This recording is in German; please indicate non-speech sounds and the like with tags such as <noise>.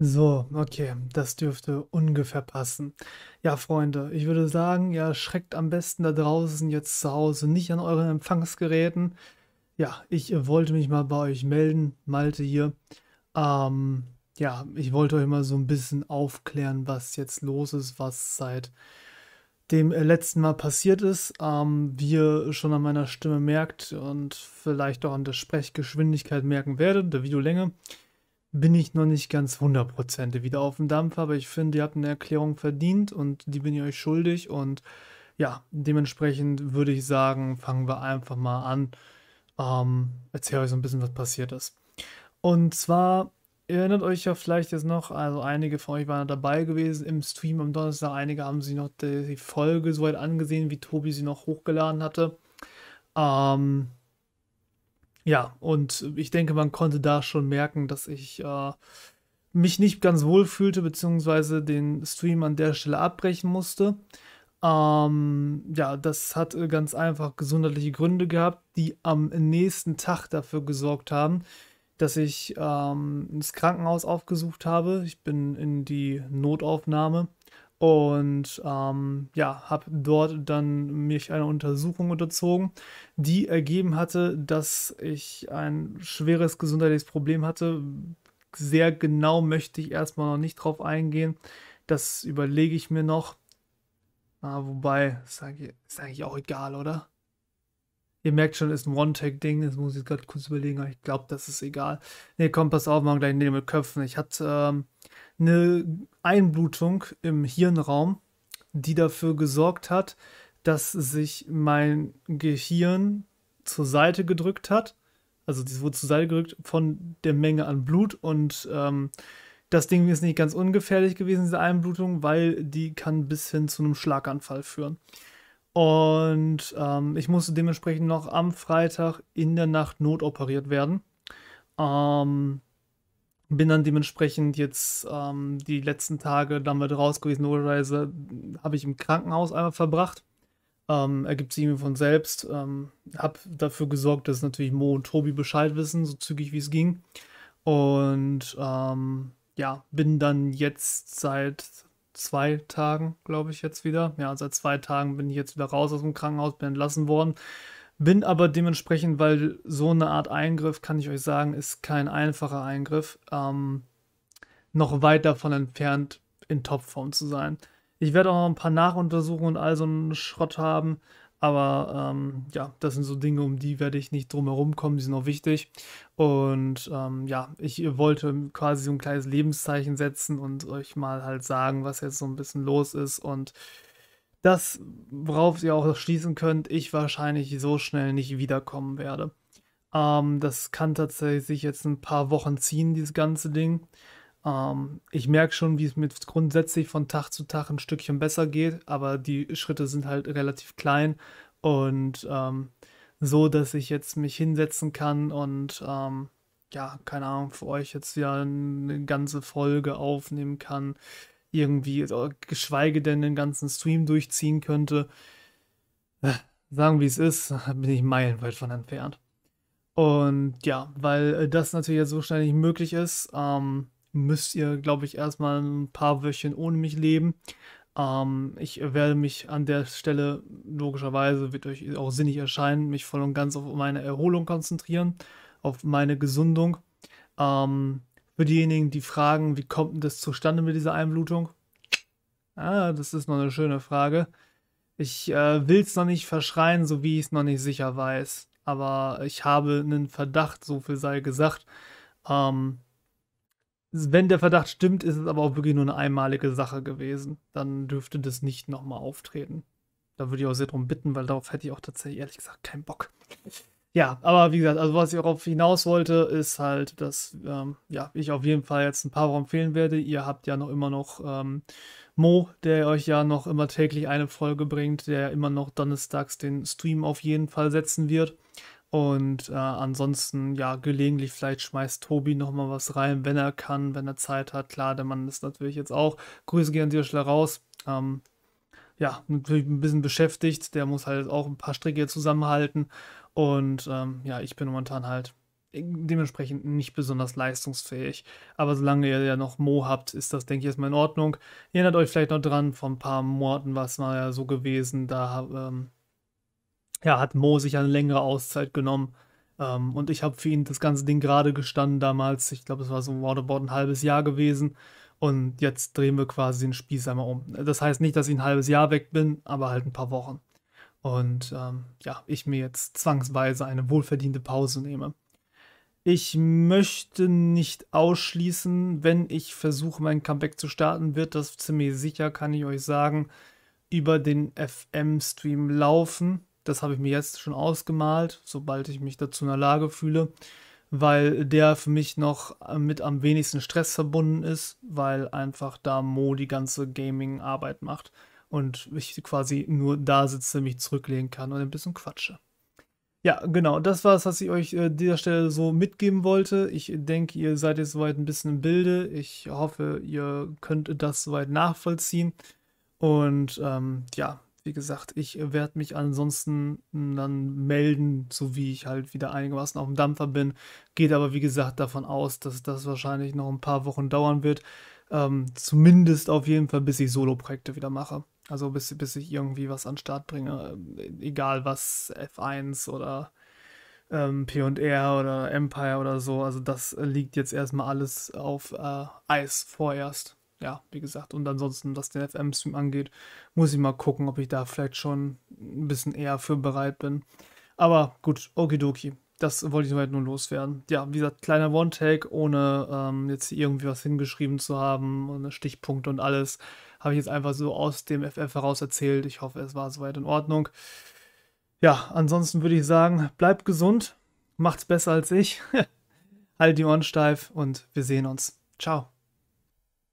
So, okay, das dürfte ungefähr passen. Ja, Freunde, ich würde sagen, ihr schreckt am besten da draußen jetzt zu Hause nicht an euren Empfangsgeräten. Ja, ich wollte mich mal bei euch melden, Malte hier. Ähm, ja, ich wollte euch mal so ein bisschen aufklären, was jetzt los ist, was seit dem äh, letzten Mal passiert ist. Ähm, wie ihr schon an meiner Stimme merkt und vielleicht auch an der Sprechgeschwindigkeit merken werdet, der Videolänge, bin ich noch nicht ganz 100% wieder auf dem Dampf, aber ich finde, ihr habt eine Erklärung verdient und die bin ich euch schuldig und ja, dementsprechend würde ich sagen, fangen wir einfach mal an. Ähm, erzähl euch so ein bisschen, was passiert ist. Und zwar Ihr erinnert euch ja vielleicht jetzt noch, also einige von euch waren dabei gewesen im Stream am Donnerstag, einige haben sich noch die Folge so weit angesehen, wie Tobi sie noch hochgeladen hatte. Ähm, ja, und ich denke, man konnte da schon merken, dass ich äh, mich nicht ganz wohl fühlte, beziehungsweise den Stream an der Stelle abbrechen musste. Ähm, ja, das hat äh, ganz einfach gesundheitliche Gründe gehabt, die am nächsten Tag dafür gesorgt haben, dass ich ähm, ins Krankenhaus aufgesucht habe. Ich bin in die Notaufnahme und ähm, ja, habe dort dann mich einer Untersuchung unterzogen, die ergeben hatte, dass ich ein schweres gesundheitliches Problem hatte. Sehr genau möchte ich erstmal noch nicht drauf eingehen. Das überlege ich mir noch. Ah, wobei, ist eigentlich, ist eigentlich auch egal, oder? Ihr merkt schon, ist ein One-Tag-Ding. Das muss ich gerade kurz überlegen, aber ich glaube, das ist egal. Ne, komm, pass auf, machen gleich Nägel mit Köpfen. Ich hatte ähm, eine Einblutung im Hirnraum, die dafür gesorgt hat, dass sich mein Gehirn zur Seite gedrückt hat. Also, das wurde zur Seite gedrückt von der Menge an Blut und ähm, das Ding ist nicht ganz ungefährlich gewesen, diese Einblutung, weil die kann bis hin zu einem Schlaganfall führen. Und ähm, ich musste dementsprechend noch am Freitag in der Nacht notoperiert werden. Ähm, bin dann dementsprechend jetzt ähm, die letzten Tage damit raus gewesen. Logischerweise habe ich im Krankenhaus einmal verbracht. Ähm, ergibt sich mir von selbst. Ähm, habe dafür gesorgt, dass natürlich Mo und Tobi Bescheid wissen, so zügig wie es ging. Und ähm, ja, bin dann jetzt seit zwei Tagen, glaube ich, jetzt wieder. Ja, seit zwei Tagen bin ich jetzt wieder raus aus dem Krankenhaus, bin entlassen worden. Bin aber dementsprechend, weil so eine Art Eingriff, kann ich euch sagen, ist kein einfacher Eingriff, ähm, noch weit davon entfernt, in Topform zu sein. Ich werde auch noch ein paar Nachuntersuchungen und all so einen Schrott haben, aber ähm, ja, das sind so Dinge, um die werde ich nicht drum herum kommen, die sind auch wichtig. Und ähm, ja, ich wollte quasi so ein kleines Lebenszeichen setzen und euch mal halt sagen, was jetzt so ein bisschen los ist und das, worauf ihr auch schließen könnt, ich wahrscheinlich so schnell nicht wiederkommen werde. Ähm, das kann tatsächlich jetzt ein paar Wochen ziehen, dieses ganze Ding. Ähm, ich merke schon, wie es mir grundsätzlich von Tag zu Tag ein Stückchen besser geht, aber die Schritte sind halt relativ klein und ähm, so, dass ich jetzt mich hinsetzen kann und ähm, ja, keine Ahnung, für euch jetzt ja eine ganze Folge aufnehmen kann, irgendwie, äh, geschweige denn den ganzen Stream durchziehen könnte. Äh, sagen, wie es ist, <laughs> bin ich meilenweit von entfernt. Und ja, weil äh, das natürlich so schnell nicht möglich ist, ähm, müsst ihr, glaube ich, erstmal ein paar Wöchchen ohne mich leben. Ähm, ich werde mich an der Stelle, logischerweise, wird euch auch sinnig erscheinen, mich voll und ganz auf meine Erholung konzentrieren, auf meine Gesundung. Ähm, für diejenigen, die fragen, wie kommt denn das zustande mit dieser Einblutung? Ah, das ist noch eine schöne Frage. Ich äh, will es noch nicht verschreien, so wie ich es noch nicht sicher weiß. Aber ich habe einen Verdacht, so viel sei gesagt. Ähm, wenn der Verdacht stimmt, ist es aber auch wirklich nur eine einmalige Sache gewesen. Dann dürfte das nicht nochmal auftreten. Da würde ich auch sehr drum bitten, weil darauf hätte ich auch tatsächlich ehrlich gesagt keinen Bock. Ja, aber wie gesagt, also was ich darauf hinaus wollte, ist halt, dass ähm, ja, ich auf jeden Fall jetzt ein paar Wochen fehlen werde. Ihr habt ja noch immer noch ähm, Mo, der euch ja noch immer täglich eine Folge bringt, der immer noch donnerstags den Stream auf jeden Fall setzen wird. Und äh, ansonsten, ja, gelegentlich vielleicht schmeißt Tobi nochmal was rein, wenn er kann, wenn er Zeit hat. Klar, der Mann ist natürlich jetzt auch. Grüße gehen an schnell raus. Ähm, ja, natürlich ein bisschen beschäftigt. Der muss halt auch ein paar Stricke zusammenhalten. Und ähm, ja, ich bin momentan halt dementsprechend nicht besonders leistungsfähig. Aber solange ihr ja noch Mo habt, ist das, denke ich, erstmal in Ordnung. Ihr erinnert euch vielleicht noch dran, vor ein paar Monaten war es mal ja so gewesen, da ähm, ja, hat Mo sich eine längere Auszeit genommen. Ähm, und ich habe für ihn das ganze Ding gerade gestanden damals. Ich glaube, es war so Waterboard ein halbes Jahr gewesen. Und jetzt drehen wir quasi den Spieß einmal um. Das heißt nicht, dass ich ein halbes Jahr weg bin, aber halt ein paar Wochen. Und ähm, ja, ich mir jetzt zwangsweise eine wohlverdiente Pause nehme. Ich möchte nicht ausschließen, wenn ich versuche, mein Comeback zu starten, wird das ziemlich sicher, kann ich euch sagen, über den FM-Stream laufen. Das habe ich mir jetzt schon ausgemalt, sobald ich mich dazu in der Lage fühle, weil der für mich noch äh, mit am wenigsten Stress verbunden ist, weil einfach da Mo die ganze Gaming-Arbeit macht und ich quasi nur da sitze, mich zurücklehnen kann und ein bisschen quatsche. Ja, genau, das war es, was ich euch an äh, dieser Stelle so mitgeben wollte. Ich denke, ihr seid jetzt soweit ein bisschen im Bilde. Ich hoffe, ihr könnt das soweit nachvollziehen. Und ähm, ja, wie gesagt, ich werde mich ansonsten dann melden, so wie ich halt wieder einigermaßen auf dem Dampfer bin. Geht aber, wie gesagt, davon aus, dass das wahrscheinlich noch ein paar Wochen dauern wird. Ähm, zumindest auf jeden Fall, bis ich Solo-Projekte wieder mache. Also bis, bis ich irgendwie was an den Start bringe. Äh, egal was, F1 oder ähm, PR oder Empire oder so. Also das liegt jetzt erstmal alles auf äh, Eis vorerst ja, wie gesagt, und ansonsten, was den FM-Stream angeht, muss ich mal gucken, ob ich da vielleicht schon ein bisschen eher für bereit bin. Aber gut, okidoki. Das wollte ich soweit nur loswerden. Ja, wie gesagt, kleiner One-Take, ohne ähm, jetzt irgendwie was hingeschrieben zu haben, Stichpunkte und alles. Habe ich jetzt einfach so aus dem FF heraus erzählt. Ich hoffe, es war soweit in Ordnung. Ja, ansonsten würde ich sagen, bleibt gesund, macht's besser als ich, <laughs> halt die Ohren steif und wir sehen uns. Ciao.